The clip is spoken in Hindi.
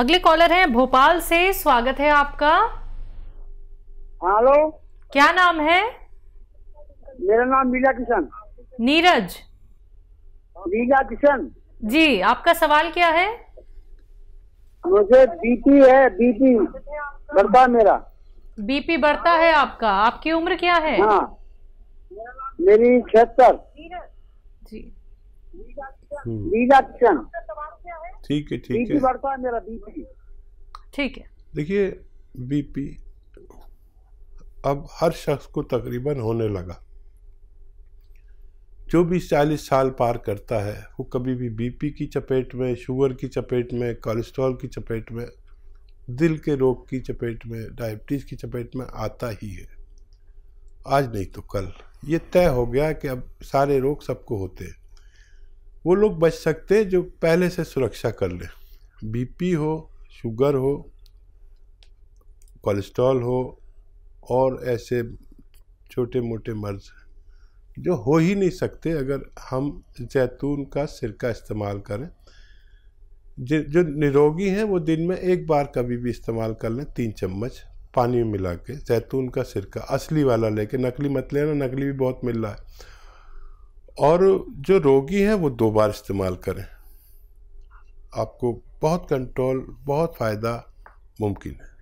अगले कॉलर हैं भोपाल से स्वागत है आपका हेलो क्या नाम है मेरा नाम मीरा किशन नीरज मीरा किशन जी आपका सवाल क्या है मुझे बीपी है बीपी बढ़ता मेरा बीपी बढ़ता है आपका आपकी उम्र क्या है हाँ, मेरी छिहत्तर जी रीरा किशन हम्म। ठीक है ठीक है बढ़ता है मेरा बीपी ठीक है देखिए बीपी अब हर शख्स को तकरीबन होने लगा जो भी चालीस साल पार करता है वो कभी भी बीपी की चपेट में शुगर की चपेट में कोलेस्ट्रॉल की चपेट में दिल के रोग की चपेट में डायबिटीज़ की चपेट में आता ही है आज नहीं तो कल ये तय हो गया कि अब सारे रोग सबको होते हैं वो लोग बच सकते हैं जो पहले से सुरक्षा कर ले बीपी हो शुगर हो कोलेस्ट्रॉल हो और ऐसे छोटे मोटे मर्ज जो हो ही नहीं सकते अगर हम जैतून का सिरका इस्तेमाल करें जो निरोगी हैं वो दिन में एक बार कभी भी इस्तेमाल कर लें तीन चम्मच पानी में मिला के जैतून का सिरका असली वाला लेके नकली मत लेना नकली भी बहुत मिल रहा है और जो रोगी हैं वो दो बार इस्तेमाल करें आपको बहुत कंट्रोल बहुत फ़ायदा मुमकिन है